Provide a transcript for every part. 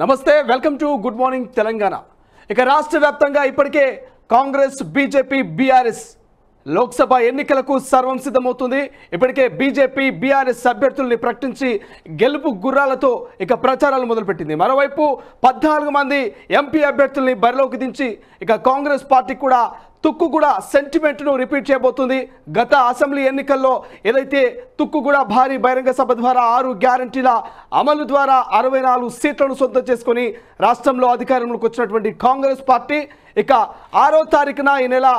నమస్తే welcome to good morning Telangana ఇక రాష్ట్ర వ్యాప్తంగా ఇప్పటికే కాంగ్రెస్ బీజేపీ బీఆర్ఎస్ లోక్సభ ఎన్నికలకు సర్వం సిద్ధమవుతుంది ఇప్పటికే బీజేపీ బీఆర్ఎస్ అభ్యర్థుల్ని ప్రకటించి గెలుపు గుర్రాలతో ఇక ప్రచారాలు మొదలుపెట్టింది మరోవైపు పద్నాలుగు మంది ఎంపీ అభ్యర్థుల్ని బరిలోకి దించి ఇక కాంగ్రెస్ పార్టీ కూడా తుక్కు కూడా సెంటిమెంట్ను రిపీట్ చేయబోతుంది గత అసెంబ్లీ ఎన్నికల్లో ఏదైతే తుక్కు కూడా భారీ బహిరంగ సభ ద్వారా ఆరు గ్యారంటీల అమలు ద్వారా అరవై సీట్లను సొంతం చేసుకొని రాష్ట్రంలో అధికారంలోకి వచ్చినటువంటి కాంగ్రెస్ పార్టీ ఇక ఆరో తారీఖున ఈ నెల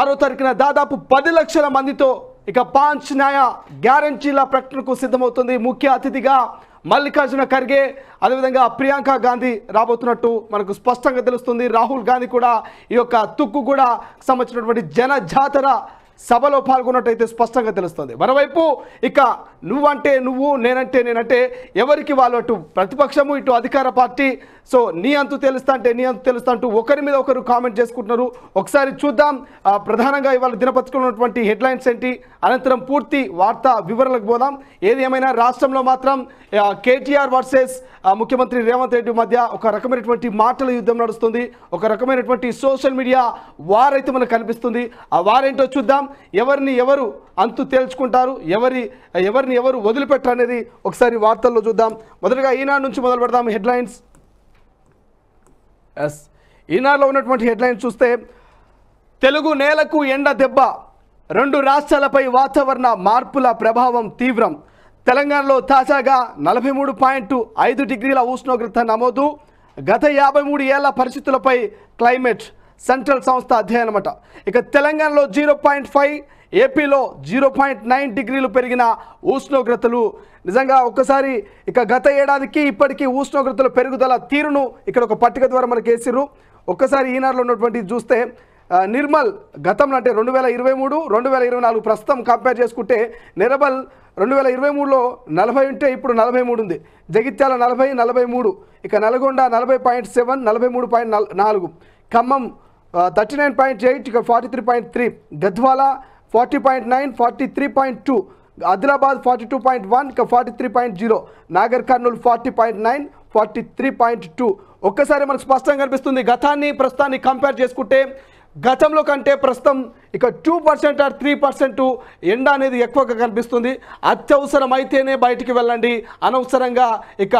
ఆరో తారీఖున దాదాపు పది లక్షల మందితో ఇక పాంచ్ న్యాయ గ్యారంటీల ప్రకటనకు సిద్ధమవుతుంది ముఖ్య అతిథిగా మల్లికార్జున ఖర్గే అదేవిధంగా ప్రియాంక గాంధీ రాబోతున్నట్టు మనకు స్పష్టంగా తెలుస్తుంది రాహుల్ గాంధీ కూడా ఈ యొక్క తుక్కు కూడా సంబంధించినటువంటి జన జాతర సభలో పాల్గొన్నట్టయితే స్పష్టంగా తెలుస్తుంది మరోవైపు ఇక నువ్వంటే నువ్వు నేనంటే నేనంటే ఎవరికి వాళ్ళు అటు ప్రతిపక్షము ఇటు అధికార పార్టీ సో నీ అంతు తెలుస్తా అంటే నీ అంతు తెలుస్తా అంటూ ఒకరి మీద ఒకరు కామెంట్ చేసుకుంటున్నారు ఒకసారి చూద్దాం ప్రధానంగా ఇవాళ దినపత్రికలో ఉన్నటువంటి హెడ్లైన్స్ ఏంటి అనంతరం పూర్తి వార్తా వివరాలకు పోదాం ఏది ఏమైనా రాష్ట్రంలో మాత్రం కేటీఆర్ వర్సెస్ ముఖ్యమంత్రి రేవంత్ రెడ్డి మధ్య ఒక రకమైనటువంటి మాటల యుద్ధం నడుస్తుంది ఒక రకమైనటువంటి సోషల్ మీడియా వారైతే మనకు కనిపిస్తుంది ఆ వారేంటో చూద్దాం ఎవరిని ఎవరు అంతు తేల్చుకుంటారు ఎవరి ఎవరిని ఎవరు వదిలిపెట్టరు అనేది ఒకసారి వార్తల్లో చూద్దాం మొదటగా ఈనాడు నుంచి మొదలు పెడదాం హెడ్లైన్స్ ఎస్ ఈనాడులో ఉన్నటువంటి హెడ్లైన్స్ చూస్తే తెలుగు నేలకు ఎండ దెబ్బ రెండు రాష్ట్రాలపై వాతావరణ మార్పుల ప్రభావం తీవ్రం తెలంగాణలో తాజాగా నలభై మూడు పాయింట్ ఐదు డిగ్రీల ఉష్ణోగ్రత నమోదు గత యాభై మూడు ఏళ్ల పరిస్థితులపై క్లైమేట్ సెంట్రల్ సంస్థ అధ్యయనం అట ఇక తెలంగాణలో జీరో పాయింట్ ఫైవ్ ఏపీలో జీరో పాయింట్ నైన్ డిగ్రీలు పెరిగిన ఉష్ణోగ్రతలు నిజంగా ఒక్కసారి ఇక గత ఏడాదికి ఇప్పటికీ ఉష్ణోగ్రతలు పెరుగుదల తీరును ఇక్కడ ఒక పట్టిక ద్వారా మనకు వేసిర్రు ఒక్కసారి ఈనాడులో ఉన్నటువంటి చూస్తే నిర్మల్ గతంలో అంటే రెండు వేల ఇరవై మూడు రెండు వేల ఇరవై నాలుగు ప్రస్తుతం కంపేర్ చేసుకుంటే నిర్మల్ రెండు వేల ఇరవై మూడులో నలభై ఉంటే ఇప్పుడు నలభై మూడు ఉంది జగిత్యాల నలభై నలభై మూడు ఇక నల్గొండ నలభై పాయింట్ సెవెన్ నలభై మూడు పాయింట్ నాలుగు Khammam thirty nine point eight ఇక forty three point three Gadwal forty point nine forty three point two Adilabad forty two point one ఇక forty three point zero Nagar Kurnool forty point nine forty three point two ఒక్కసారి మనకు స్పష్టంగా కనిపిస్తుంది గతాన్ని ప్రస్తుతాన్ని కంపేర్ చేసుకుంటే గతంలో కంటే ప్రస్తుతం ఇక two percent or three percent ఎండ అనేది ఎక్కువగా కనిపిస్తుంది అత్యవసరమైతేనే బయటికి వెళ్ళండి అనవసరంగా ఇక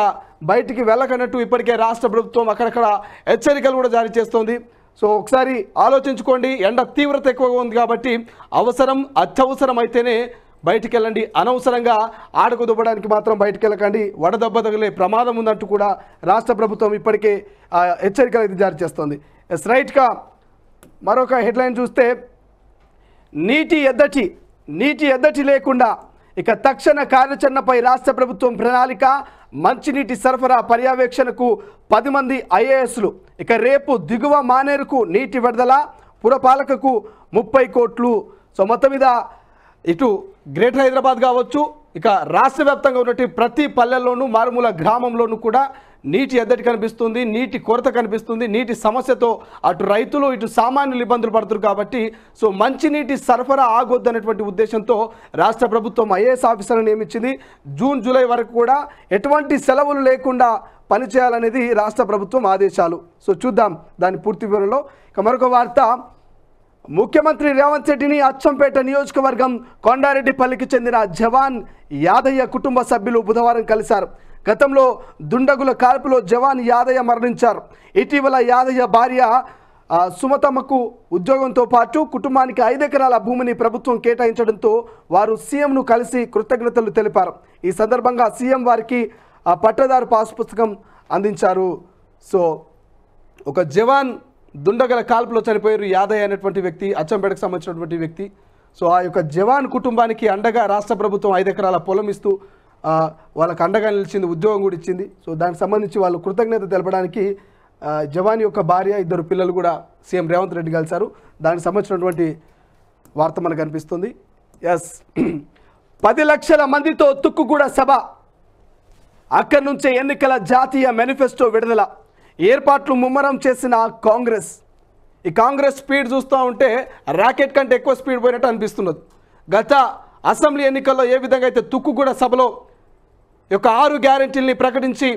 బయటికి వెళ్ళకన్నట్టు ఇప్పటికే రాష్ట్ర ప్రభుత్వం అక్కడక్కడ హెచ్చరికలు కూడా జారీ చేస్తోంది సో ఒకసారి ఆలోచించుకోండి ఎండ తీవ్రత ఎక్కువగా ఉంది కాబట్టి అవసరం అత్యవసరం అయితేనే బయటికి వెళ్ళండి అనవసరంగా ఆడకు దుబ్బడానికి మాత్రం బయటికి వెళ్ళకండి వడదెబ్బ తగిలే ప్రమాదం ఉందంటూ కూడా రాష్ట్ర ప్రభుత్వం ఇప్పటికే హెచ్చరికలు అయితే జారీ చేస్తోంది ఎస్ రైట్గా మరొక హెడ్లైన్ చూస్తే నీటి ఎద్దటి నీటి ఎద్దటి లేకుండా ఇక తక్షణ కార్యాచరణపై రాష్ట్ర ప్రభుత్వం ప్రణాళిక మంచినీటి సరఫరా పర్యవేక్షణకు పది మంది ఐఏఎస్లు ఇక రేపు దిగువ మానేరుకు నీటి విడుదల పురపాలకకు ముప్పై కోట్లు సో మొత్తం మీద ఇటు గ్రేటర్ హైదరాబాద్ కావచ్చు ఇక రాష్ట్ర వ్యాప్తంగా ఉన్నటువంటి ప్రతి పల్లెల్లోనూ మారుమూల గ్రామంలోనూ కూడా నీటి ఎద్దటి కనిపిస్తుంది నీటి కొరత కనిపిస్తుంది నీటి సమస్యతో అటు రైతులు ఇటు సామాన్యులు ఇబ్బందులు పడుతున్నారు కాబట్టి సో మంచినీటి సరఫరా అనేటువంటి ఉద్దేశంతో రాష్ట్ర ప్రభుత్వం ఐఏఎస్ ఆఫీసర్ని నియమించింది జూన్ జూలై వరకు కూడా ఎటువంటి సెలవులు లేకుండా పనిచేయాలనేది రాష్ట్ర ప్రభుత్వం ఆదేశాలు సో చూద్దాం దాని పూర్తి వివరంలో ఇక మరొక వార్త ముఖ్యమంత్రి రేవంత్ రెడ్డిని అచ్చంపేట నియోజకవర్గం కొండారెడ్డిపల్లికి చెందిన జవాన్ యాదయ్య కుటుంబ సభ్యులు బుధవారం కలిశారు గతంలో దుండగుల కాల్పులో జవాన్ యాదయ్య మరణించారు ఇటీవల యాదయ్య భార్య సుమతమ్మకు ఉద్యోగంతో పాటు కుటుంబానికి ఐదెకరాల భూమిని ప్రభుత్వం కేటాయించడంతో వారు సీఎంను కలిసి కృతజ్ఞతలు తెలిపారు ఈ సందర్భంగా సీఎం వారికి ఆ పట్టదారు పాసు పుస్తకం అందించారు సో ఒక జవాన్ దుండగల కాల్పులో చనిపోయారు యాదయ్య అనేటువంటి వ్యక్తి అచ్చంపేటకు సంబంధించినటువంటి వ్యక్తి సో ఆ యొక్క జవాన్ కుటుంబానికి అండగా రాష్ట్ర ప్రభుత్వం ఐదు ఎకరాల పొలం ఇస్తూ వాళ్ళకు అండగా నిలిచింది ఉద్యోగం కూడా ఇచ్చింది సో దానికి సంబంధించి వాళ్ళు కృతజ్ఞత తెలపడానికి జవాన్ యొక్క భార్య ఇద్దరు పిల్లలు కూడా సీఎం రేవంత్ రెడ్డి కలిశారు దానికి సంబంధించినటువంటి వార్త మనకు అనిపిస్తుంది ఎస్ పది లక్షల మందితో తుక్కుగూడ సభ అక్కడి నుంచే ఎన్నికల జాతీయ మేనిఫెస్టో విడుదల ఏర్పాట్లు ముమ్మరం చేసిన కాంగ్రెస్ ఈ కాంగ్రెస్ స్పీడ్ చూస్తూ ఉంటే ర్యాకెట్ కంటే ఎక్కువ స్పీడ్ పోయినట్టు అనిపిస్తున్నది గత అసెంబ్లీ ఎన్నికల్లో ఏ విధంగా అయితే తుక్కుగూడ సభలో యొక్క ఆరు గ్యారంటీలని ప్రకటించి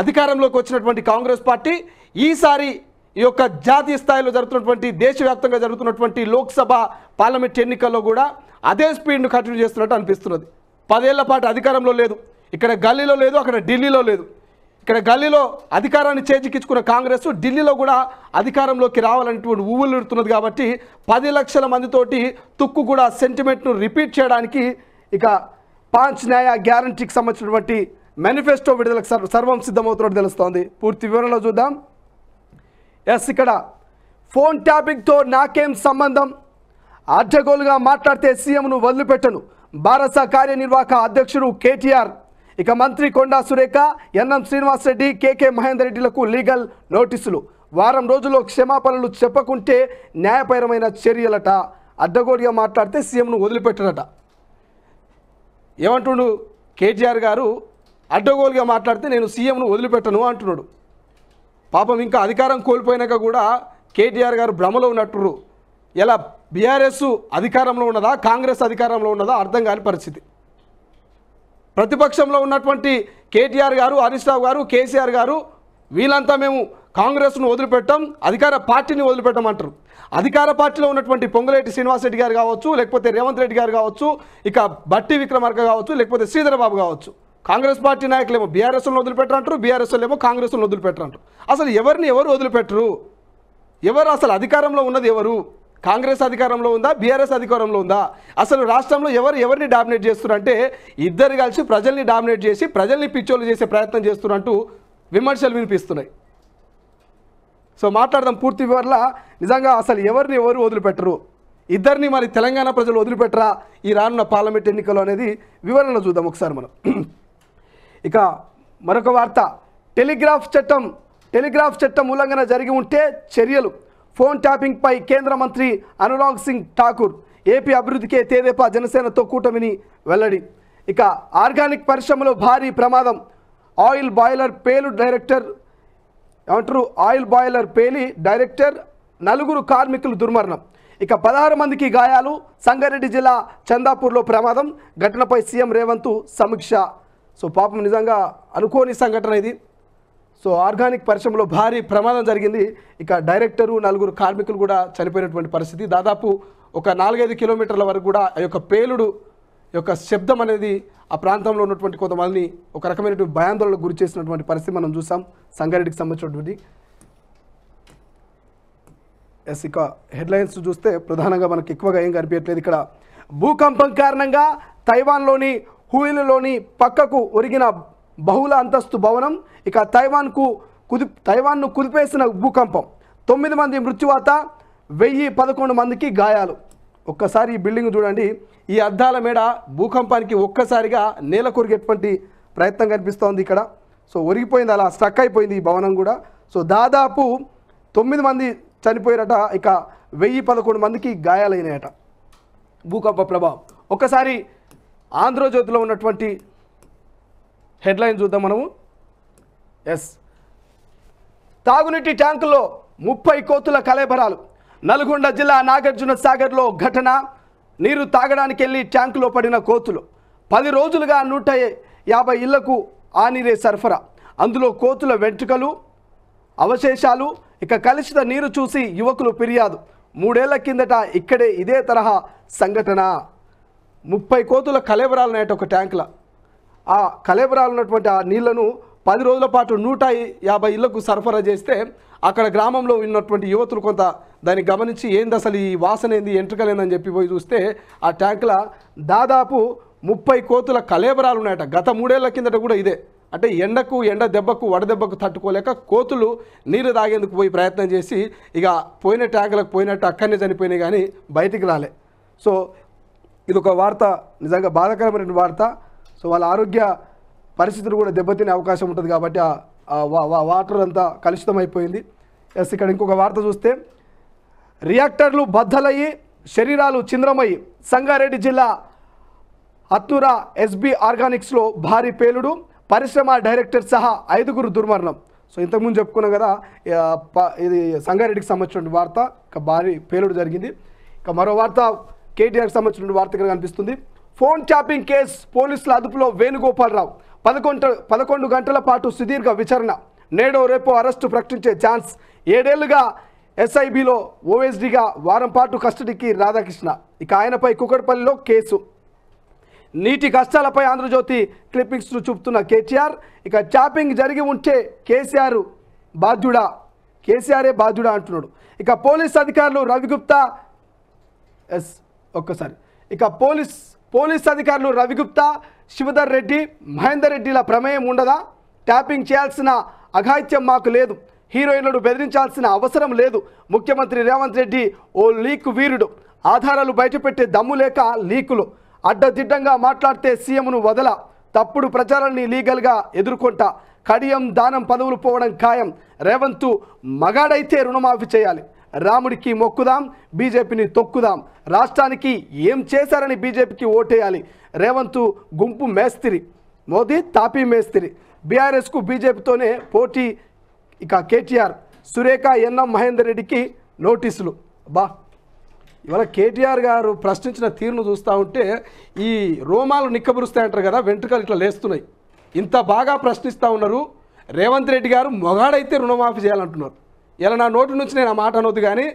అధికారంలోకి వచ్చినటువంటి కాంగ్రెస్ పార్టీ ఈసారి ఈ యొక్క జాతీయ స్థాయిలో జరుగుతున్నటువంటి దేశవ్యాప్తంగా జరుగుతున్నటువంటి లోక్సభ పార్లమెంట్ ఎన్నికల్లో కూడా అదే స్పీడ్ను కంటిన్యూ చేస్తున్నట్టు అనిపిస్తున్నది పదేళ్ల పాటు అధికారంలో లేదు ఇక్కడ గల్లీలో లేదు అక్కడ ఢిల్లీలో లేదు ఇక్కడ గల్లీలో అధికారాన్ని చేజిక్కించుకున్న కాంగ్రెస్ ఢిల్లీలో కూడా అధికారంలోకి రావాలనేటువంటి ఊవులుడుతున్నది కాబట్టి పది లక్షల మందితోటి తుక్కు కూడా సెంటిమెంట్ను రిపీట్ చేయడానికి ఇక పాంచ్ న్యాయ గ్యారంటీకి సంబంధించినటువంటి మేనిఫెస్టో విడుదలకు సర్వం సిద్ధమవుతున్నట్టు తెలుస్తోంది పూర్తి వివరణలో చూద్దాం ఎస్ ఇక్కడ ఫోన్ ట్యాపింగ్తో నాకేం సంబంధం అడ్డగోలుగా మాట్లాడితే సీఎంను వదిలిపెట్టను భారత కార్యనిర్వాహక అధ్యక్షుడు కేటీఆర్ ఇక మంత్రి కొండా సురేఖ ఎన్ఎం శ్రీనివాసరెడ్డి కేకే మహేందర్ రెడ్డిలకు లీగల్ నోటీసులు వారం రోజుల్లో క్షమాపణలు చెప్పకుంటే న్యాయపరమైన చర్యలట అడ్డగోడిగా మాట్లాడితే సీఎంను వదిలిపెట్టరట ఏమంటుండు కేటీఆర్ గారు అడ్డగోలుగా మాట్లాడితే నేను సీఎంను వదిలిపెట్టను అంటున్నాడు పాపం ఇంకా అధికారం కోల్పోయినాక కూడా కేటీఆర్ గారు భ్రమలో ఉన్నట్టు ఎలా బీఆర్ఎస్ అధికారంలో ఉన్నదా కాంగ్రెస్ అధికారంలో ఉన్నదా అర్థం కాని పరిస్థితి ప్రతిపక్షంలో ఉన్నటువంటి కేటీఆర్ గారు హరీష్ రావు గారు కేసీఆర్ గారు వీళ్ళంతా మేము కాంగ్రెస్ను వదిలిపెట్టడం అధికార పార్టీని వదిలిపెట్టమంటారు అధికార పార్టీలో ఉన్నటువంటి పొంగులేటి శ్రీనివాసరెడ్డి గారు కావచ్చు లేకపోతే రేవంత్ రెడ్డి గారు కావచ్చు ఇక బట్టి విక్రమార్క కావచ్చు లేకపోతే శ్రీధరబాబు కావచ్చు కాంగ్రెస్ పార్టీ నాయకులేమో బీఆర్ఎస్లను వదిలిపెట్టరంటారు ఏమో కాంగ్రెస్ను వదిలిపెట్టరంటారు అసలు ఎవరిని ఎవరు వదిలిపెట్టరు ఎవరు అసలు అధికారంలో ఉన్నది ఎవరు కాంగ్రెస్ అధికారంలో ఉందా బీఆర్ఎస్ అధికారంలో ఉందా అసలు రాష్ట్రంలో ఎవరు ఎవరిని డామినేట్ చేస్తున్నారంటే ఇద్దరు కలిసి ప్రజల్ని డామినేట్ చేసి ప్రజల్ని పిచ్చోళ్ళు చేసే ప్రయత్నం చేస్తున్నట్టు విమర్శలు వినిపిస్తున్నాయి సో మాట్లాడదాం పూర్తి వివరాల నిజంగా అసలు ఎవరిని ఎవరు వదిలిపెట్టరు ఇద్దరిని మరి తెలంగాణ ప్రజలు వదిలిపెట్టరా ఈ రానున్న పార్లమెంట్ ఎన్నికలు అనేది వివరణ చూద్దాం ఒకసారి మనం ఇక మరొక వార్త టెలిగ్రాఫ్ చట్టం టెలిగ్రాఫ్ చట్టం ఉల్లంఘన జరిగి ఉంటే చర్యలు ఫోన్ ట్యాపింగ్పై కేంద్ర మంత్రి అనురాగ్ సింగ్ ఠాకూర్ ఏపీ అభివృద్ధికే తేదేపా జనసేనతో కూటమిని వెల్లడి ఇక ఆర్గానిక్ పరిశ్రమలో భారీ ప్రమాదం ఆయిల్ బాయిలర్ పేలు డైరెక్టర్ ఏమంటారు ఆయిల్ బాయిలర్ పేలి డైరెక్టర్ నలుగురు కార్మికులు దుర్మరణం ఇక పదహారు మందికి గాయాలు సంగారెడ్డి జిల్లా చందాపూర్లో ప్రమాదం ఘటనపై సీఎం రేవంత్ సమీక్ష సో పాపం నిజంగా అనుకోని సంఘటన ఇది సో ఆర్గానిక్ పరిశ్రమలో భారీ ప్రమాదం జరిగింది ఇక డైరెక్టరు నలుగురు కార్మికులు కూడా చనిపోయినటువంటి పరిస్థితి దాదాపు ఒక నాలుగైదు కిలోమీటర్ల వరకు కూడా ఆ యొక్క పేలుడు యొక్క శబ్దం అనేది ఆ ప్రాంతంలో ఉన్నటువంటి కొంతమందిని ఒక రకమైనటువంటి భయాందోళనకు గురి చేసినటువంటి పరిస్థితి మనం చూసాం సంగారెడ్డికి సంబంధించినటువంటి ఎస్ ఇక హెడ్లైన్స్ చూస్తే ప్రధానంగా మనకు ఎక్కువగా ఏం కనిపించట్లేదు ఇక్కడ భూకంపం కారణంగా తైవాన్లోని హూయిలలోని పక్కకు ఒరిగిన బహుళ అంతస్తు భవనం ఇక తైవాన్కు కుది తైవాన్ను కుదిపేసిన భూకంపం తొమ్మిది మంది మృత్యువాత వెయ్యి పదకొండు మందికి గాయాలు ఒక్కసారి ఈ బిల్డింగ్ చూడండి ఈ అద్దాల మేడ భూకంపానికి ఒక్కసారిగా నేల కొరిగేటువంటి ప్రయత్నం కనిపిస్తోంది ఇక్కడ సో ఒరిగిపోయింది అలా స్ట్రక్ అయిపోయింది ఈ భవనం కూడా సో దాదాపు తొమ్మిది మంది చనిపోయారట ఇక వెయ్యి పదకొండు మందికి గాయాలైనాయట భూకంప ప్రభావం ఒకసారి ఆంధ్రజ్యోతిలో ఉన్నటువంటి హెడ్లైన్ చూద్దాం మనము ఎస్ తాగునీటి ట్యాంకుల్లో ముప్పై కోతుల కలేబరాలు నల్గొండ జిల్లా నాగార్జున సాగర్లో ఘటన నీరు తాగడానికి వెళ్ళి ట్యాంకులో పడిన కోతులు పది రోజులుగా నూట యాభై ఇళ్లకు ఆ నీరే సరఫరా అందులో కోతుల వెంట్రుకలు అవశేషాలు ఇక కలుషిత నీరు చూసి యువకులు ఫిర్యాదు మూడేళ్ల కిందట ఇక్కడే ఇదే తరహా సంఘటన ముప్పై కోతుల కలేబరాలు ఉన్నాయట ఒక ట్యాంకుల ఆ కలేబరాలు ఉన్నటువంటి ఆ నీళ్లను పది రోజుల పాటు నూట యాభై ఇళ్లకు సరఫరా చేస్తే అక్కడ గ్రామంలో ఉన్నటువంటి యువతులు కొంత దాన్ని గమనించి ఏంది అసలు ఈ వాసన ఏంది ఎంట్రకలేదని చెప్పి పోయి చూస్తే ఆ ట్యాంకుల దాదాపు ముప్పై కోతుల కలేబరాలు ఉన్నాయట గత మూడేళ్ల కిందట కూడా ఇదే అంటే ఎండకు ఎండ దెబ్బకు వడదెబ్బకు తట్టుకోలేక కోతులు నీరు తాగేందుకు పోయి ప్రయత్నం చేసి ఇక పోయిన ట్యాంకులకు పోయినట్టు అక్కడనే చనిపోయినాయి కానీ బయటికి రాలే సో ఇది ఒక వార్త నిజంగా బాధాకరమైన వార్త సో వాళ్ళ ఆరోగ్య పరిస్థితులు కూడా దెబ్బతినే అవకాశం ఉంటుంది కాబట్టి వాటర్ అంతా కలుషితం అయిపోయింది ఎస్ ఇక్కడ ఇంకొక వార్త చూస్తే రియాక్టర్లు బద్దలయ్యి శరీరాలు చింద్రమయ్యి సంగారెడ్డి జిల్లా అత్నూర ఎస్బి ఆర్గానిక్స్లో భారీ పేలుడు పరిశ్రమ డైరెక్టర్ సహా ఐదుగురు దుర్మరణం సో ఇంతకుముందు చెప్పుకున్నాం కదా ఇది సంగారెడ్డికి సంబంధించిన వార్త ఇక భారీ పేలుడు జరిగింది ఇక మరో వార్త కేటీఆర్కి సంబంధించిన వార్త ఇక్కడ కనిపిస్తుంది ఫోన్ ట్యాపింగ్ కేసు పోలీసుల అదుపులో వేణుగోపాలరావు పదకొండు పదకొండు గంటల పాటు సుదీర్ఘ విచారణ నేడో రేపు అరెస్టు ప్రకటించే ఛాన్స్ ఏడేళ్లుగా ఎస్ఐబిలో ఓఎస్డిగా వారం పాటు కస్టడీకి రాధాకృష్ణ ఇక ఆయనపై కుకట్పల్లిలో కేసు నీటి కష్టాలపై ఆంధ్రజ్యోతి క్లిప్పింగ్స్ను చూపుతున్న కేటీఆర్ ఇక చాపింగ్ జరిగి ఉంటే కేసీఆర్ బాధ్యుడా కేసీఆరే బాధ్యుడా అంటున్నాడు ఇక పోలీస్ అధికారులు రవిగుప్తా ఎస్ ఒక్కసారి ఇక పోలీస్ పోలీస్ అధికారులు రవిగుప్తా శివధర్ రెడ్డి మహేందర్ రెడ్డిల ప్రమేయం ఉండదా ట్యాపింగ్ చేయాల్సిన అఘాయిత్యం మాకు లేదు హీరోయిన్లను బెదిరించాల్సిన అవసరం లేదు ముఖ్యమంత్రి రేవంత్ రెడ్డి ఓ లీక్ వీరుడు ఆధారాలు బయటపెట్టే దమ్ము లేక లీకులు అడ్డదిడ్డంగా మాట్లాడితే సీఎంను వదల తప్పుడు ప్రచారాన్ని లీగల్గా ఎదుర్కొంటా కడియం దానం పదవులు పోవడం ఖాయం రేవంత్ మగాడైతే రుణమాఫీ చేయాలి రాముడికి మొక్కుదాం బీజేపీని తొక్కుదాం రాష్ట్రానికి ఏం చేశారని బీజేపీకి ఓటేయాలి రేవంత్ గుంపు మేస్త్రి మోదీ తాపీ మేస్త్రి బీఆర్ఎస్కు బీజేపీతోనే పోటీ ఇక కేటీఆర్ సురేఖ ఎన్ఎం మహేందర్ రెడ్డికి నోటీసులు బా ఇవాళ కేటీఆర్ గారు ప్రశ్నించిన తీరును చూస్తూ ఉంటే ఈ రోమాలు నిక్కబురుస్తాయంటారు కదా వెంట్రుకలు ఇట్లా లేస్తున్నాయి ఇంత బాగా ప్రశ్నిస్తూ ఉన్నారు రేవంత్ రెడ్డి గారు మొగాడైతే రుణమాఫీ చేయాలంటున్నారు ఇలా నా నోటి నుంచి నేను ఆ మాట అనొద్దు కానీ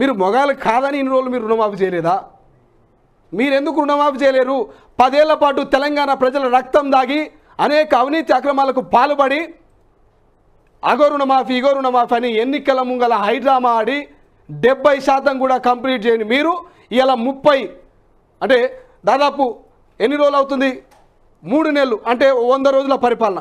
మీరు మొగాలు కాదని ఇన్ని రోజులు మీరు రుణమాఫీ చేయలేదా మీరెందుకు రుణమాఫీ చేయలేరు పదేళ్ల పాటు తెలంగాణ ప్రజల రక్తం దాగి అనేక అవినీతి అక్రమాలకు పాల్పడి అగో రుణమాఫీ ఇగో రుణమాఫీ అని ఎన్నికల ముంగల హైడ్రామా ఆడి డెబ్బై శాతం కూడా కంప్లీట్ చేయండి మీరు ఇలా ముప్పై అంటే దాదాపు ఎన్ని రోజులు అవుతుంది మూడు నెలలు అంటే వంద రోజుల పరిపాలన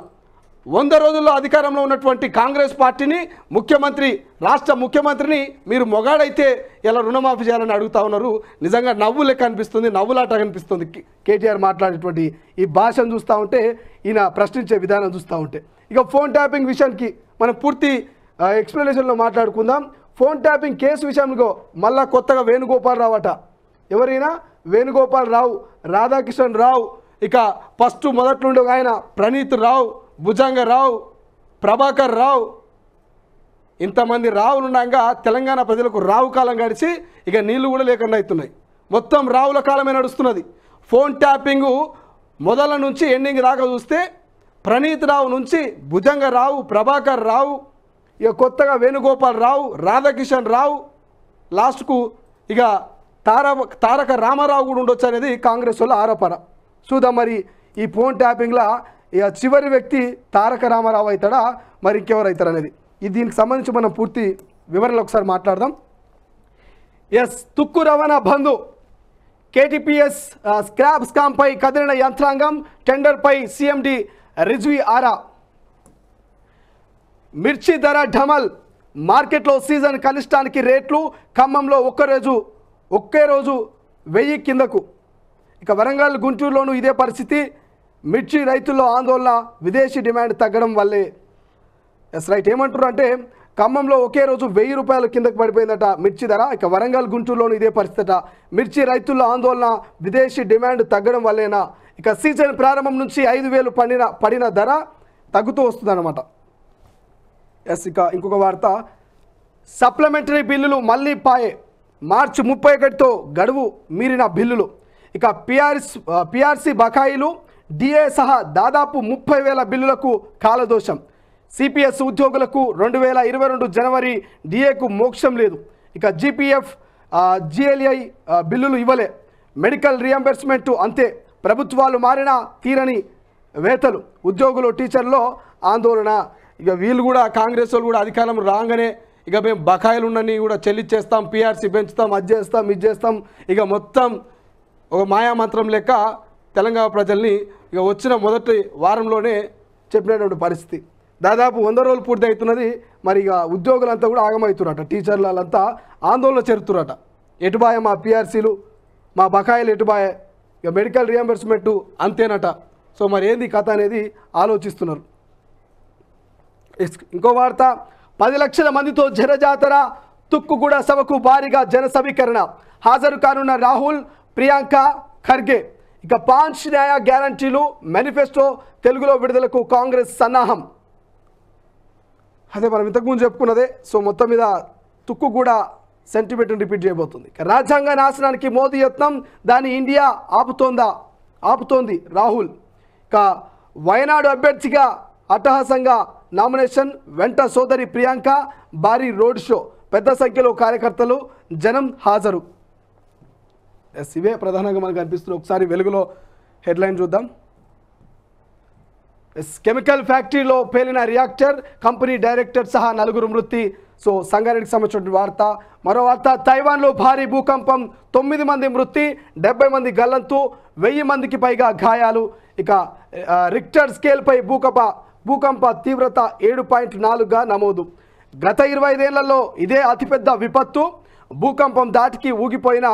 వంద రోజుల్లో అధికారంలో ఉన్నటువంటి కాంగ్రెస్ పార్టీని ముఖ్యమంత్రి రాష్ట్ర ముఖ్యమంత్రిని మీరు మొగాడైతే ఇలా రుణమాఫీ చేయాలని అడుగుతా ఉన్నారు నిజంగా నవ్వు లెక్క అనిపిస్తుంది నవ్వులాట కనిపిస్తుంది కేటీఆర్ మాట్లాడేటువంటి ఈ భాషను చూస్తూ ఉంటే ఈయన ప్రశ్నించే విధానం చూస్తూ ఉంటే ఇక ఫోన్ ట్యాపింగ్ విషయానికి మనం పూర్తి ఎక్స్ప్లెనేషన్లో మాట్లాడుకుందాం ఫోన్ ట్యాపింగ్ కేసు విషయంలో మళ్ళా కొత్తగా వేణుగోపాల్ అట ఎవరైనా వేణుగోపాల్ రావు రాధాకిషన్ రావు ఇక ఫస్ట్ మొదట్లో ఆయన ప్రణీత్ రావు భుజంగరావు ప్రభాకర్ రావు ఇంతమంది రావులు ఉండగా తెలంగాణ ప్రజలకు రావు కాలం గడిచి ఇక నీళ్లు కూడా లేకుండా అవుతున్నాయి మొత్తం రావుల కాలమే నడుస్తున్నది ఫోన్ ట్యాపింగు మొదల నుంచి ఎండింగ్ దాకా చూస్తే ప్రణీత్ రావు నుంచి భుజంగ రావు ప్రభాకర్ రావు ఇక కొత్తగా వేణుగోపాల్ రావు రాధాకిషన్ రావు లాస్ట్కు ఇక తార తారక రామారావు కూడా ఉండొచ్చు అనేది కాంగ్రెస్ వాళ్ళ ఆరోపణ చూద్దాం మరి ఈ ఫోన్ ట్యాపింగ్లో ఇక చివరి వ్యక్తి తారక రామారావు అవుతాడా మరి ఇంకెవరు అవుతారు అనేది ఇది దీనికి సంబంధించి మనం పూర్తి వివరణలు ఒకసారి మాట్లాడదాం ఎస్ తుక్కు రవాణా బంధు కేటీపీఎస్ స్క్రాప్ స్కాంపై కదిలిన యంత్రాంగం టెండర్పై సీఎండి రిజ్వి ఆరా మిర్చి ధర ఢమల్ మార్కెట్లో సీజన్ కనిష్టానికి రేట్లు ఖమ్మంలో ఒక్కరోజు ఒకే రోజు వెయ్యి కిందకు ఇక వరంగల్ గుంటూరులోనూ ఇదే పరిస్థితి మిర్చి రైతుల్లో ఆందోళన విదేశీ డిమాండ్ తగ్గడం వల్లే ఎస్ రైట్ ఏమంటారు అంటే ఖమ్మంలో ఒకే రోజు వెయ్యి రూపాయలు కిందకు పడిపోయిందట మిర్చి ధర ఇక వరంగల్ గుంటూరులోనూ ఇదే పరిస్థితి మిర్చి రైతుల్లో ఆందోళన విదేశీ డిమాండ్ తగ్గడం వల్లేనా ఇక సీజన్ ప్రారంభం నుంచి ఐదు వేలు పడిన పడిన ధర తగ్గుతూ వస్తుందన్నమాట ఎస్ ఇక ఇంకొక వార్త సప్లిమెంటరీ బిల్లులు మళ్ళీ పాయే మార్చి ముప్పై ఒకటితో గడువు మీరిన బిల్లులు ఇక పిఆర్ పిఆర్సీ బకాయిలు డిఏ సహా దాదాపు ముప్పై వేల బిల్లులకు కాలదోషం సిపిఎస్ ఉద్యోగులకు రెండు వేల ఇరవై రెండు జనవరి డిఏకు మోక్షం లేదు ఇక జీపీఎఫ్ జిఎల్ఐ బిల్లులు ఇవ్వలే మెడికల్ రియంబర్స్మెంట్ అంతే ప్రభుత్వాలు మారినా తీరని వేతలు ఉద్యోగులు టీచర్లో ఆందోళన ఇక వీళ్ళు కూడా కాంగ్రెస్ వాళ్ళు కూడా అధికారం రాగానే ఇక మేము బకాయిలు ఉండని కూడా చేస్తాం పిఆర్సీ పెంచుతాం అది చేస్తాం ఇది చేస్తాం ఇక మొత్తం ఒక మాయామంత్రం లెక్క తెలంగాణ ప్రజల్ని ఇక వచ్చిన మొదటి వారంలోనే చెప్పినటువంటి పరిస్థితి దాదాపు వంద రోజులు పూర్తి అవుతున్నది మరి ఇక ఉద్యోగులంతా కూడా ఆగమవుతున్నట టీచర్లంతా ఆందోళన చేరుతున్నట ఎటుబాయ మా పిఆర్సీలు మా బకాయిలు ఎటుబాయ ఇక మెడికల్ రియంబర్స్మెంటు అంతేనట సో మరి ఏంది కథ అనేది ఆలోచిస్తున్నారు ఇంకో వార్త పది లక్షల మందితో జనజాతర తుక్కుగూడ సభకు భారీగా సమీకరణ హాజరు కానున్న రాహుల్ ప్రియాంక ఖర్గే ఇక పాంచ్ న్యాయ గ్యారంటీలు మేనిఫెస్టో తెలుగులో విడుదలకు కాంగ్రెస్ సన్నాహం అదే మనం ఇంతకుముందు చెప్పుకున్నదే సో మొత్తం మీద తుక్కు కూడా సెంటిమెంట్ని రిపీట్ చేయబోతుంది రాజ్యాంగ నాశనానికి మోదీ యత్నం దాన్ని ఇండియా ఆపుతోందా ఆపుతోంది రాహుల్ ఇక వయనాడు అభ్యర్థిగా అట్టహాసంగా నామినేషన్ వెంట సోదరి ప్రియాంక భారీ రోడ్ షో పెద్ద సంఖ్యలో కార్యకర్తలు జనం హాజరు ఎస్ ఇవే ప్రధానంగా మనకు అనిపిస్తుంది ఒకసారి వెలుగులో హెడ్లైన్ చూద్దాం ఎస్ కెమికల్ ఫ్యాక్టరీలో పేలిన రియాక్టర్ కంపెనీ డైరెక్టర్ సహా నలుగురు మృతి సో సంగారెడ్డికి సంబంధించిన వార్త మరో వార్త తైవాన్లో భారీ భూకంపం తొమ్మిది మంది మృతి డెబ్బై మంది గల్లంతు వెయ్యి మందికి పైగా గాయాలు ఇక రిక్టర్ స్కేల్పై భూకంప భూకంప తీవ్రత ఏడు పాయింట్ నాలుగుగా నమోదు గత ఇరవై ఐదేళ్లలో ఇదే అతిపెద్ద విపత్తు భూకంపం దాటికి ఊగిపోయిన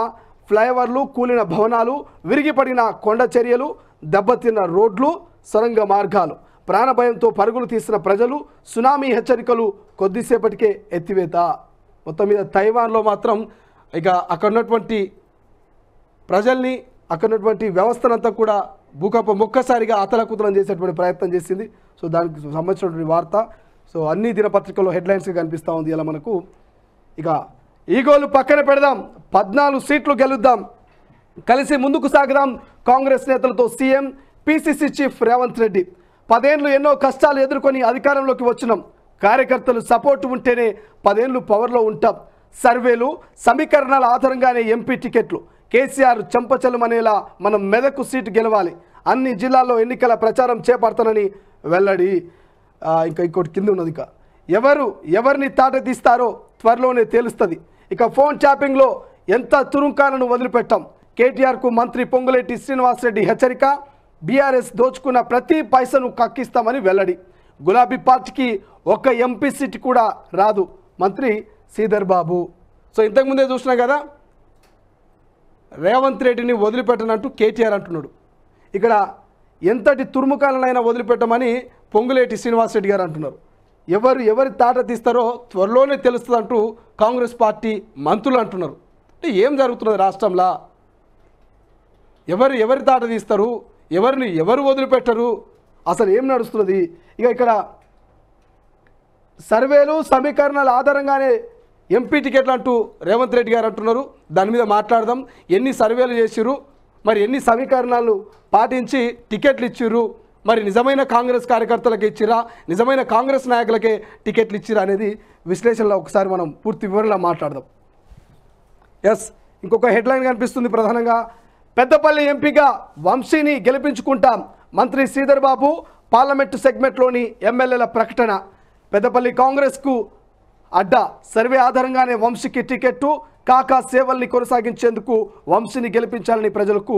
ఫ్లైఓవర్లు కూలిన భవనాలు విరిగిపడిన కొండ చర్యలు దెబ్బతిన్న రోడ్లు సొరంగ మార్గాలు ప్రాణభయంతో పరుగులు తీసిన ప్రజలు సునామీ హెచ్చరికలు కొద్దిసేపటికే ఎత్తివేత మొత్తం మీద తైవాన్లో మాత్రం ఇక అక్కడ ఉన్నటువంటి ప్రజల్ని అక్కడ ఉన్నటువంటి వ్యవస్థనంతా కూడా భూకంపం ఒక్కసారిగా అతలకుతలం చేసేటువంటి ప్రయత్నం చేసింది సో దానికి సంబంధించినటువంటి వార్త సో అన్ని దినపత్రికల్లో హెడ్లైన్స్గా కనిపిస్తూ ఉంది ఇలా మనకు ఇక ఈగోలు పక్కన పెడదాం పద్నాలుగు సీట్లు గెలుద్దాం కలిసి ముందుకు సాగుదాం కాంగ్రెస్ నేతలతో CM PCC chief Revanth Reddy పదేళ్ళు ఎన్నో కష్టాలు ఎదుర్కొని అధికారంలోకి వచ్చినాం కార్యకర్తలు సపోర్ట్ ఉంటేనే పదేళ్ళు పవర్లో ఉంటాం సర్వేలు సమీకరణాల ఆధారంగానే ఎంపీ టికెట్లు కేసీఆర్ అనేలా మనం మెదకు సీటు గెలవాలి అన్ని జిల్లాల్లో ఎన్నికల ప్రచారం చేపడతానని వెల్లడి ఇంకా ఇంకోటి కింద ఉన్నది ఇక ఎవరు ఎవరిని తాట తీస్తారో త్వరలోనే తేలుస్తుంది ఇక ఫోన్ ట్యాపింగ్లో ఎంత తురుంకాలను వదిలిపెట్టాం కేటీఆర్కు మంత్రి పొంగులేటి శ్రీనివాసరెడ్డి హెచ్చరిక బీఆర్ఎస్ దోచుకున్న ప్రతి పైసను కక్కిస్తామని వెల్లడి గులాబీ పార్టీకి ఒక్క ఎంపీ సీట్ కూడా రాదు మంత్రి శ్రీధర్ బాబు సో ఇంతకుముందే చూసినా కదా రేవంత్ రెడ్డిని వదిలిపెట్టనంటూ కేటీఆర్ అంటున్నాడు ఇక్కడ ఎంతటి అయినా వదిలిపెట్టమని పొంగులేటి శ్రీనివాసరెడ్డి గారు అంటున్నారు ఎవరు ఎవరి తాట తీస్తారో త్వరలోనే అంటూ కాంగ్రెస్ పార్టీ మంత్రులు అంటున్నారు అంటే ఏం జరుగుతున్నది రాష్ట్రంలో ఎవరు ఎవరి తాట తీస్తారు ఎవరిని ఎవరు వదిలిపెట్టరు అసలు ఏం నడుస్తున్నది ఇక ఇక్కడ సర్వేలు సమీకరణల ఆధారంగానే ఎంపీ టికెట్లు అంటూ రేవంత్ రెడ్డి గారు అంటున్నారు దాని మీద మాట్లాడదాం ఎన్ని సర్వేలు చేసిరు మరి ఎన్ని సమీకరణాలు పాటించి టికెట్లు ఇచ్చిర్రు మరి నిజమైన కాంగ్రెస్ కార్యకర్తలకు ఇచ్చిరా నిజమైన కాంగ్రెస్ నాయకులకే టికెట్లు ఇచ్చిరా అనేది విశ్లేషణలో ఒకసారి మనం పూర్తి వివరంగా మాట్లాడదాం ఎస్ ఇంకొక హెడ్లైన్ కనిపిస్తుంది ప్రధానంగా పెద్దపల్లి ఎంపీగా వంశీని గెలిపించుకుంటాం మంత్రి శ్రీధర్ బాబు పార్లమెంటు సెగ్మెంట్లోని ఎమ్మెల్యేల ప్రకటన పెద్దపల్లి కాంగ్రెస్కు అడ్డా సర్వే ఆధారంగానే వంశీకి టికెట్టు కాకా సేవల్ని కొనసాగించేందుకు వంశీని గెలిపించాలని ప్రజలకు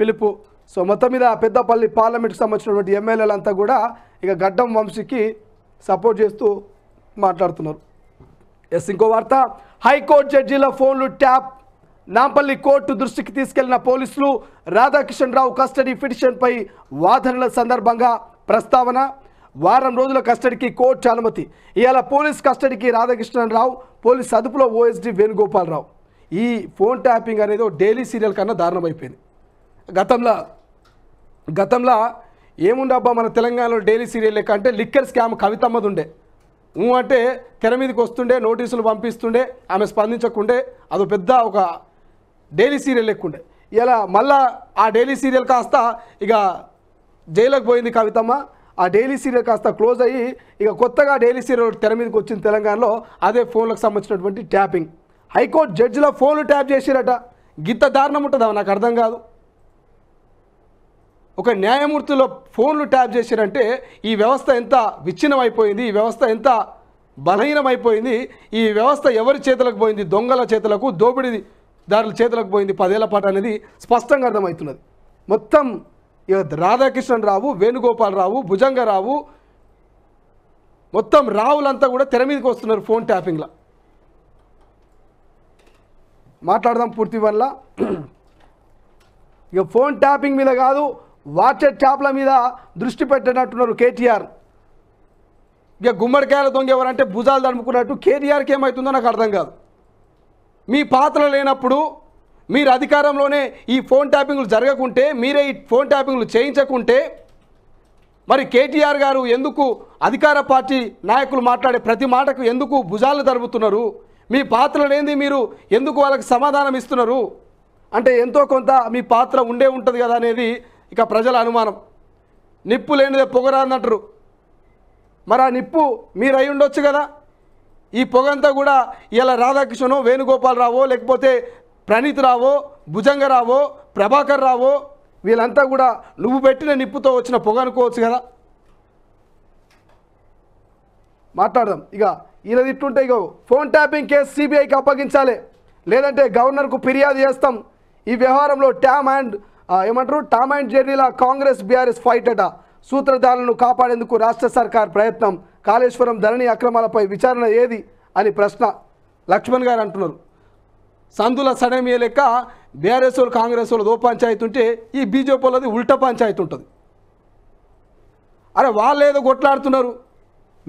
పిలుపు సో మొత్తం మీద పెద్దపల్లి పార్లమెంట్కి సంబంధించినటువంటి ఎమ్మెల్యేలంతా కూడా ఇక గడ్డం వంశీకి సపోర్ట్ చేస్తూ మాట్లాడుతున్నారు ఎస్ ఇంకో వార్త హైకోర్టు జడ్జీల ఫోన్లు ట్యాప్ నాంపల్లి కోర్టు దృష్టికి తీసుకెళ్లిన పోలీసులు రాధాకిషన్ కస్టడీ పిటిషన్పై వాదనల సందర్భంగా ప్రస్తావన వారం రోజుల కస్టడీకి కోర్టు అనుమతి ఇవాళ పోలీస్ కస్టడీకి రాధాకృష్ణరావు పోలీస్ అదుపులో ఓఎస్డీ వేణుగోపాలరావు ఈ ఫోన్ ట్యాపింగ్ అనేది డైలీ సీరియల్ కన్నా దారుణమైపోయింది గతంలో గతంలో ఏముండబ్బా మన తెలంగాణలో డైలీ సీరియల్ లెక్క అంటే లిక్కర్ స్కామ్ కవితమ్మది ఉండే అంటే తెర మీదకి వస్తుండే నోటీసులు పంపిస్తుండే ఆమె స్పందించకుండే అది పెద్ద ఒక డైలీ సీరియల్ లెక్కుండే ఇలా మళ్ళా ఆ డైలీ సీరియల్ కాస్త ఇక జైలకు పోయింది కవితమ్మ ఆ డైలీ సీరియల్ కాస్త క్లోజ్ అయ్యి ఇక కొత్తగా డైలీ సీరియల్ తెర మీదకి వచ్చింది తెలంగాణలో అదే ఫోన్లకు సంబంధించినటువంటి ట్యాపింగ్ హైకోర్టు జడ్జిలో ఫోన్లు ట్యాప్ చేసిరట గిత్త దారుణం ఉంటుందా నాకు అర్థం కాదు ఒక న్యాయమూర్తిలో ఫోన్లు ట్యాప్ చేశారంటే ఈ వ్యవస్థ ఎంత విచ్ఛిన్నమైపోయింది ఈ వ్యవస్థ ఎంత బలహీనమైపోయింది ఈ వ్యవస్థ ఎవరి చేతులకు పోయింది దొంగల చేతులకు దోపిడీ దారుల చేతులకు పోయింది పదేళ్ల పాటు అనేది స్పష్టంగా అర్థమవుతున్నది మొత్తం రాధాకృష్ణన్ రావు భుజంగరావు మొత్తం రావులంతా కూడా తెర మీదకి వస్తున్నారు ఫోన్ ట్యాపింగ్లో మాట్లాడదాం పూర్తి వల్ల ఇక ఫోన్ ట్యాపింగ్ మీద కాదు వాటర్ ట్యాప్ల మీద దృష్టి పెట్టినట్టున్నారు కేటీఆర్ ఇక గుమ్మడికాయల దొంగ ఎవరంటే భుజాలు తడుముకున్నట్టు కేటీఆర్కి ఏమవుతుందో నాకు అర్థం కాదు మీ పాత్ర లేనప్పుడు మీరు అధికారంలోనే ఈ ఫోన్ ట్యాపింగ్లు జరగకుంటే మీరే ఈ ఫోన్ ట్యాపింగ్లు చేయించకుంటే మరి కేటీఆర్ గారు ఎందుకు అధికార పార్టీ నాయకులు మాట్లాడే ప్రతి మాటకు ఎందుకు భుజాలు తరుపుతున్నారు మీ పాత్ర లేనిది మీరు ఎందుకు వాళ్ళకి సమాధానం ఇస్తున్నారు అంటే ఎంతో కొంత మీ పాత్ర ఉండే ఉంటుంది కదా అనేది ఇక ప్రజల అనుమానం నిప్పు లేనిదే అన్నట్టు మరి ఆ నిప్పు మీరు అయి ఉండొచ్చు కదా ఈ పొగంతా కూడా ఇలా రాధాకృష్ణను వేణుగోపాలరావో లేకపోతే ప్రణీత్ రావో భుజంగరావో ప్రభాకర్ రావో వీళ్ళంతా కూడా నువ్వు పెట్టిన నిప్పుతో వచ్చిన పొగ అనుకోవచ్చు కదా మాట్లాడదాం ఇక ఇలా తిట్టుంటే ఇక ఫోన్ ట్యాపింగ్ కేసు సిబిఐకి అప్పగించాలి లేదంటే గవర్నర్కు ఫిర్యాదు చేస్తాం ఈ వ్యవహారంలో ట్యామ్ అండ్ ఏమంటారు టామ్ అండ్ జర్నీలా కాంగ్రెస్ బీఆర్ఎస్ ఫైట్ అట సూత్రధారులను కాపాడేందుకు రాష్ట్ర సర్కార్ ప్రయత్నం కాళేశ్వరం ధరణి అక్రమాలపై విచారణ ఏది అని ప్రశ్న లక్ష్మణ్ గారు అంటున్నారు సందుల సడమియ లెక్క బీఆర్ఎస్ వాళ్ళు కాంగ్రెస్ వాళ్ళు ఓ పంచాయతీ ఉంటే ఈ బీజేపీ వాళ్ళది ఉల్టా పంచాయతీ ఉంటుంది అరే వాళ్ళు ఏదో కొట్లాడుతున్నారు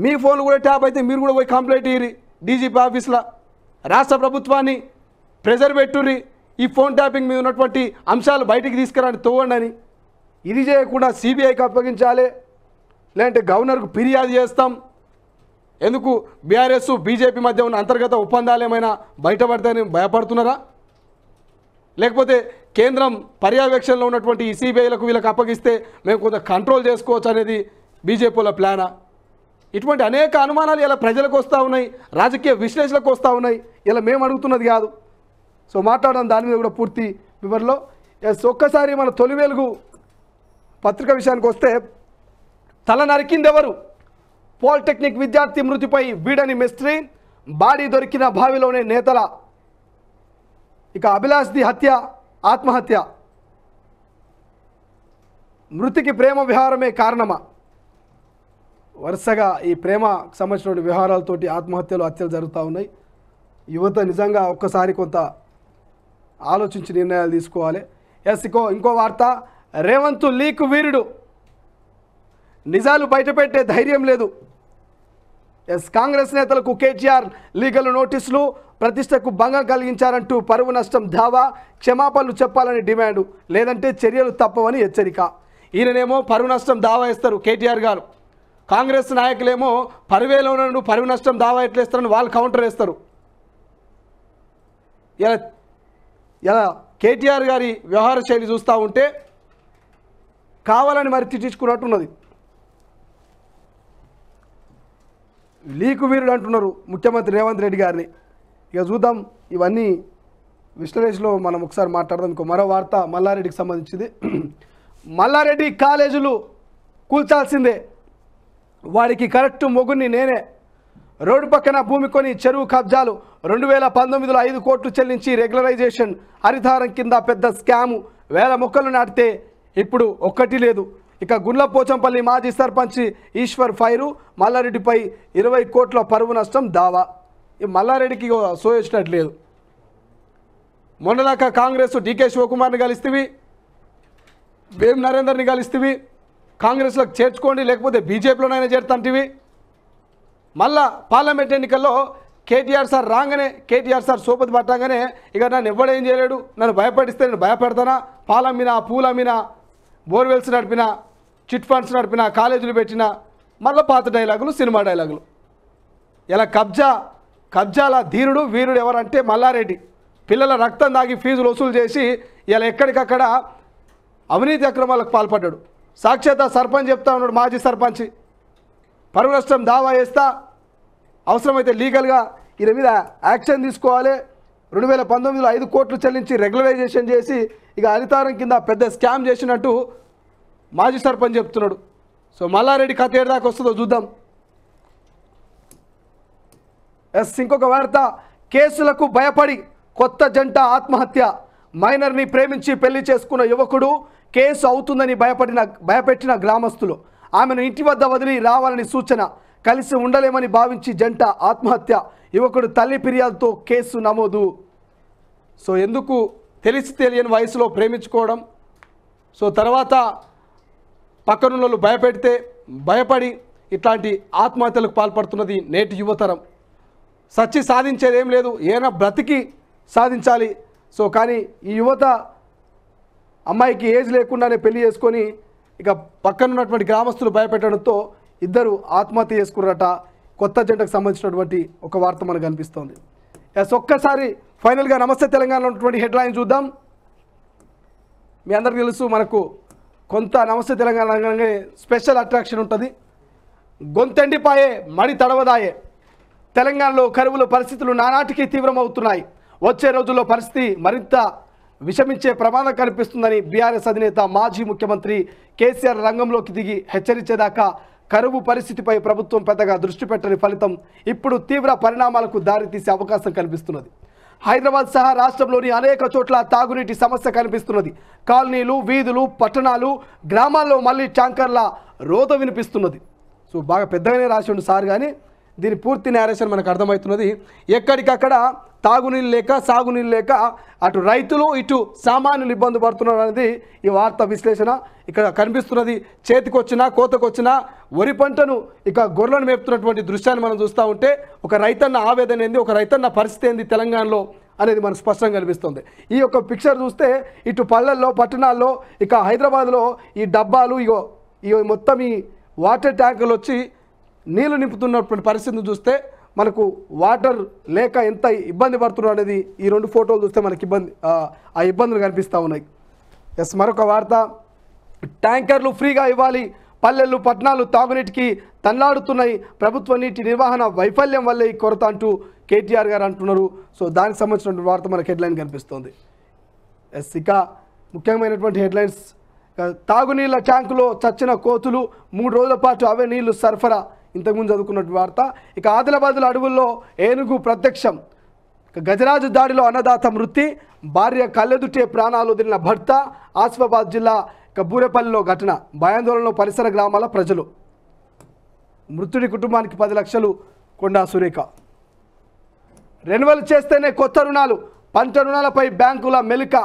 మీ ఫోన్లు కూడా ట్యాప్ అయితే మీరు కూడా పోయి కంప్లైంట్ ఇయ్యి డీజీపీ ఆఫీస్లో రాష్ట్ర ప్రభుత్వాన్ని ప్రెజర్ పెట్టుర్రి ఈ ఫోన్ ట్యాపింగ్ మీద ఉన్నటువంటి అంశాలు బయటికి తీసుకురాని తోవండి ఇది చేయకుండా సిబిఐకి అప్పగించాలి లేదంటే గవర్నర్కు ఫిర్యాదు చేస్తాం ఎందుకు బీఆర్ఎస్ బీజేపీ మధ్య ఉన్న అంతర్గత ఒప్పందాలు ఏమైనా బయటపడతాయని భయపడుతున్నారా లేకపోతే కేంద్రం పర్యవేక్షణలో ఉన్నటువంటి ఈ సిబిఐలకు వీళ్ళకి అప్పగిస్తే మేము కొంత కంట్రోల్ చేసుకోవచ్చు అనేది బీజేపీల ప్లానా ఇటువంటి అనేక అనుమానాలు ఇలా ప్రజలకు వస్తూ ఉన్నాయి రాజకీయ విశ్లేషణకు వస్తూ ఉన్నాయి ఇలా మేము అడుగుతున్నది కాదు సో మాట్లాడడం దాని మీద కూడా పూర్తి వివరణలో ఎస్ ఒక్కసారి మన తొలి వెలుగు పత్రిక విషయానికి వస్తే తల నరికిందెవరు పాలిటెక్నిక్ విద్యార్థి మృతిపై వీడని మిస్త్రీ బాడీ దొరికిన బావిలోనే నేతల ఇక అభిలాష్ది హత్య ఆత్మహత్య మృతికి ప్రేమ విహారమే కారణమా వరుసగా ఈ ప్రేమ సంబంధించినటువంటి వ్యవహారాలతోటి ఆత్మహత్యలు హత్యలు జరుగుతూ ఉన్నాయి యువత నిజంగా ఒక్కసారి కొంత ఆలోచించి నిర్ణయాలు తీసుకోవాలి ఎస్ ఇంకో ఇంకో వార్త రేవంత్ లీక్ వీరుడు నిజాలు బయటపెట్టే ధైర్యం లేదు ఎస్ కాంగ్రెస్ నేతలకు కేటీఆర్ లీగల్ నోటీసులు ప్రతిష్టకు భంగం కలిగించారంటూ పరువు నష్టం దావా క్షమాపణలు చెప్పాలని డిమాండ్ లేదంటే చర్యలు తప్పవని హెచ్చరిక ఈయననేమో పరువు నష్టం దావా ఇస్తారు కేటీఆర్ గారు కాంగ్రెస్ నాయకులేమో పరువేలో పరువు నష్టం దావా ఎట్లేస్తారని వాళ్ళు కౌంటర్ వేస్తారు ఇలా ఇలా కేటీఆర్ గారి వ్యవహార శైలి చూస్తూ ఉంటే కావాలని మరి తిట్టించుకున్నట్టున్నది లీకు వీరుడు అంటున్నారు ముఖ్యమంత్రి రేవంత్ రెడ్డి గారిని ఇక చూద్దాం ఇవన్నీ విశ్లేషణలో మనం ఒకసారి మాట్లాడదాం ఇంకో మరో వార్త మల్లారెడ్డికి సంబంధించింది మల్లారెడ్డి కాలేజీలు కూల్చాల్సిందే వాడికి కరెక్ట్ మొగుని నేనే రోడ్డు పక్కన భూమి కొని చెరువు కబ్జాలు రెండు వేల పంతొమ్మిదిలో ఐదు కోట్లు చెల్లించి రెగ్యులరైజేషన్ హరితారం కింద పెద్ద స్కాము వేల మొక్కలు నాటితే ఇప్పుడు ఒక్కటి లేదు ఇక గుండ్లపోచంపల్లి మాజీ సర్పంచ్ ఈశ్వర్ ఫైరు మల్లారెడ్డిపై ఇరవై కోట్ల పరువు నష్టం దావా ఈ మల్లారెడ్డికి సోయించినట్టు లేదు మొన్నదాకా కాంగ్రెస్ డీకే శివకుమార్ని కలిస్తేవి భీమ్ నరేందర్ని కలిస్తేవి కాంగ్రెస్లో చేర్చుకోండి లేకపోతే బీజేపీలోనైనా చేరుతాంటివి మళ్ళా పార్లమెంట్ ఎన్నికల్లో కేటీఆర్ సార్ రాగానే కేటీఆర్ సార్ సోపతి పట్టగానే ఇక నన్ను ఎవడేం చేయలేడు నన్ను భయపడిస్తే నేను భయపడతాను పాలమ్మినా పూలమ్మిన బోర్వెల్స్ నడిపిన చిట్ ఫండ్స్ నడిపిన కాలేజీలు పెట్టిన మళ్ళీ పాత డైలాగులు సినిమా డైలాగులు ఇలా కబ్జా కబ్జాల ధీరుడు వీరుడు ఎవరంటే మల్లారెడ్డి పిల్లల రక్తం దాగి ఫీజులు వసూలు చేసి ఇలా ఎక్కడికక్కడ అవినీతి అక్రమాలకు పాల్పడ్డాడు సాక్షాత్ సర్పంచ్ చెప్తా ఉన్నాడు మాజీ సర్పంచ్ పరువు నష్టం దావా వేస్తా అవసరమైతే లీగల్గా ఈయన మీద యాక్షన్ తీసుకోవాలి రెండు వేల పంతొమ్మిదిలో ఐదు కోట్లు చెల్లించి రెగ్యులరైజేషన్ చేసి ఇక అధికారం కింద పెద్ద స్కామ్ చేసినట్టు మాజీ సర్పంచ్ చెప్తున్నాడు సో మల్లారెడ్డి కథ ఏడదాకా వస్తుందో చూద్దాం ఎస్ ఇంకొక వార్త కేసులకు భయపడి కొత్త జంట ఆత్మహత్య మైనర్ని ప్రేమించి పెళ్లి చేసుకున్న యువకుడు కేసు అవుతుందని భయపడిన భయపెట్టిన గ్రామస్తులు ఆమెను ఇంటి వద్ద వదిలి రావాలని సూచన కలిసి ఉండలేమని భావించి జంట ఆత్మహత్య యువకుడు తల్లి ఫిర్యాదుతో కేసు నమోదు సో ఎందుకు తెలిసి తెలియని వయసులో ప్రేమించుకోవడం సో తర్వాత పక్కనున్నోళ్ళు భయపెడితే భయపడి ఇట్లాంటి ఆత్మహత్యలకు పాల్పడుతున్నది నేటి యువతరం సచ్చి సాధించేది ఏం లేదు ఏమైనా బ్రతికి సాధించాలి సో కానీ ఈ యువత అమ్మాయికి ఏజ్ లేకుండానే పెళ్లి చేసుకొని ఇక పక్కనున్నటువంటి గ్రామస్తులు భయపెట్టడంతో ఇద్దరు ఆత్మహత్య చేసుకున్నారట కొత్త జంటకు సంబంధించినటువంటి ఒక వార్త మనకు కనిపిస్తోంది ఎస్ ఒక్కసారి ఫైనల్గా నమస్తే తెలంగాణలో ఉన్నటువంటి హెడ్లైన్ చూద్దాం మీ అందరికీ తెలుసు మనకు కొంత నమస్తే తెలంగాణ స్పెషల్ అట్రాక్షన్ ఉంటుంది గొంతెండిపాయే మడి తడవదాయే తెలంగాణలో కరువుల పరిస్థితులు నానాటికి తీవ్రమవుతున్నాయి వచ్చే రోజుల్లో పరిస్థితి మరింత విషమించే ప్రమాదం కనిపిస్తుందని బీఆర్ఎస్ అధినేత మాజీ ముఖ్యమంత్రి కేసీఆర్ రంగంలోకి దిగి హెచ్చరించేదాకా కరువు పరిస్థితిపై ప్రభుత్వం పెద్దగా దృష్టి పెట్టని ఫలితం ఇప్పుడు తీవ్ర పరిణామాలకు దారితీసే అవకాశం కనిపిస్తున్నది హైదరాబాద్ సహా రాష్ట్రంలోని అనేక చోట్ల తాగునీటి సమస్య కనిపిస్తున్నది కాలనీలు వీధులు పట్టణాలు గ్రామాల్లో మళ్ళీ ట్యాంకర్ల రోత వినిపిస్తున్నది సో బాగా పెద్దగానే రాసి సార్ కానీ దీని పూర్తి నేరేషన్ మనకు అర్థమవుతున్నది ఎక్కడికక్కడ తాగునీళ్ళు లేక సాగునీళ్ళు లేక అటు రైతులు ఇటు సామాన్యులు ఇబ్బంది పడుతున్నారు అనేది ఈ వార్త విశ్లేషణ ఇక్కడ కనిపిస్తున్నది చేతికొచ్చినా కోతకొచ్చినా వరి పంటను ఇక గొర్రెలను మేపుతున్నటువంటి దృశ్యాన్ని మనం చూస్తూ ఉంటే ఒక రైతన్న ఆవేదన ఏంది ఒక రైతన్న పరిస్థితి ఏంది తెలంగాణలో అనేది మనకు స్పష్టంగా కనిపిస్తుంది ఈ యొక్క పిక్చర్ చూస్తే ఇటు పల్లెల్లో పట్టణాల్లో ఇక హైదరాబాద్లో ఈ డబ్బాలు ఇగో ఇగో మొత్తం ఈ వాటర్ ట్యాంకులు వచ్చి నీళ్లు నింపుతున్నటువంటి పరిస్థితిని చూస్తే మనకు వాటర్ లేక ఎంత ఇబ్బంది పడుతున్నా అనేది ఈ రెండు ఫోటోలు చూస్తే మనకి ఇబ్బంది ఆ ఇబ్బందులు కనిపిస్తూ ఉన్నాయి ఎస్ మరొక వార్త ట్యాంకర్లు ఫ్రీగా ఇవ్వాలి పల్లెలు పట్టణాలు తాగునీటికి తన్నాడుతున్నాయి ప్రభుత్వ నీటి నిర్వహణ వైఫల్యం వల్లే ఈ కొరత అంటూ కేటీఆర్ గారు అంటున్నారు సో దానికి సంబంధించిన వార్త మనకు హెడ్లైన్ కనిపిస్తుంది ఎస్ ఇక ముఖ్యమైనటువంటి హెడ్లైన్స్ తాగునీళ్ళ ట్యాంకులో చచ్చిన కోతులు మూడు రోజుల పాటు అవే నీళ్లు సరఫరా ఇంతకుముందు చదువుకున్న వార్త ఇక ఆదిలాబాదుల అడవుల్లో ఏనుగు ప్రత్యక్షం గజరాజు దాడిలో అన్నదాత మృతి భార్య కళ్ళెదుట్టే ప్రాణాలు వదిలిన భర్త ఆసిఫాబాద్ జిల్లా బూరేపల్లిలో ఘటన భయాందోళనలో పరిసర గ్రామాల ప్రజలు మృతుడి కుటుంబానికి పది లక్షలు కొండా సురేఖ రెన్యువల్ చేస్తేనే కొత్త రుణాలు పంట రుణాలపై బ్యాంకుల మెలుక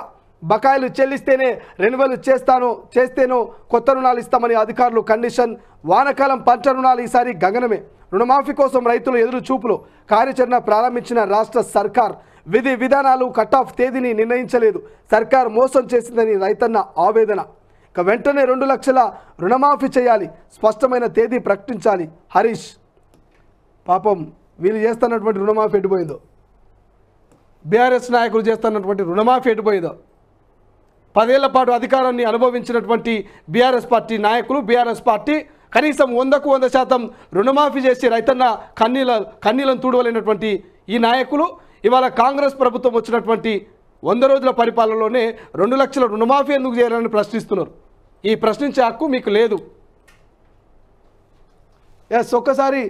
బకాయిలు చెల్లిస్తేనే రెన్యువల్ చేస్తాను చేస్తేనో కొత్త రుణాలు ఇస్తామని అధికారులు కండిషన్ వానకాలం పంట రుణాలు ఈసారి గగనమే రుణమాఫీ కోసం రైతులు ఎదురు చూపులు కార్యాచరణ ప్రారంభించిన రాష్ట్ర సర్కార్ విధి విధానాలు కట్ ఆఫ్ తేదీని నిర్ణయించలేదు సర్కార్ మోసం చేసిందని రైతన్న ఆవేదన ఇక వెంటనే రెండు లక్షల రుణమాఫీ చేయాలి స్పష్టమైన తేదీ ప్రకటించాలి హరీష్ పాపం వీళ్ళు చేస్తున్నటువంటి రుణమాఫీ ఎటుపోయిందో బీఆర్ఎస్ నాయకులు చేస్తున్నటువంటి రుణమాఫీ ఎటుపోయిందో పదేళ్ల పాటు అధికారాన్ని అనుభవించినటువంటి బీఆర్ఎస్ పార్టీ నాయకులు బీఆర్ఎస్ పార్టీ కనీసం వందకు వంద శాతం రుణమాఫీ చేసి రైతన్న కన్నీల కన్నీలను తూడవలేనటువంటి ఈ నాయకులు ఇవాళ కాంగ్రెస్ ప్రభుత్వం వచ్చినటువంటి వంద రోజుల పరిపాలనలోనే రెండు లక్షల రుణమాఫీ ఎందుకు చేయాలని ప్రశ్నిస్తున్నారు ఈ ప్రశ్నించే హక్కు మీకు లేదు ఎస్ ఒక్కసారి